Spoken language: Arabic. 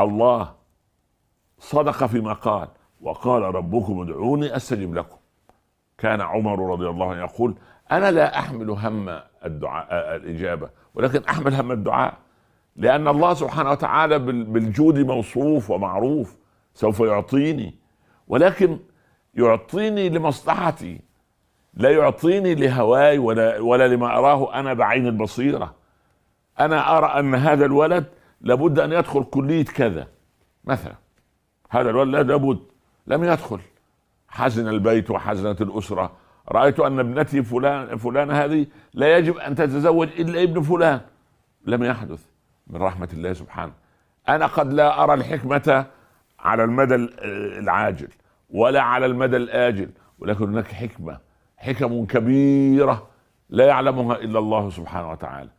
الله صدق فيما قال وقال ربكم ادعوني استجب لكم كان عمر رضي الله عنه يقول انا لا احمل هم الدعاء الاجابه ولكن احمل هم الدعاء لان الله سبحانه وتعالى بالجود موصوف ومعروف سوف يعطيني ولكن يعطيني لمصلحتي لا يعطيني لهواي ولا ولا لما اراه انا بعين البصيره انا ارى ان هذا الولد لابد ان يدخل كليه كذا مثلا هذا الولد لابد لم يدخل حزن البيت وحزنت الاسره رايت ان ابنتي فلان فلان هذه لا يجب ان تتزوج الا ابن فلان لم يحدث من رحمه الله سبحانه انا قد لا ارى الحكمه على المدى العاجل ولا على المدى الاجل ولكن هناك حكمه حكم كبيره لا يعلمها الا الله سبحانه وتعالى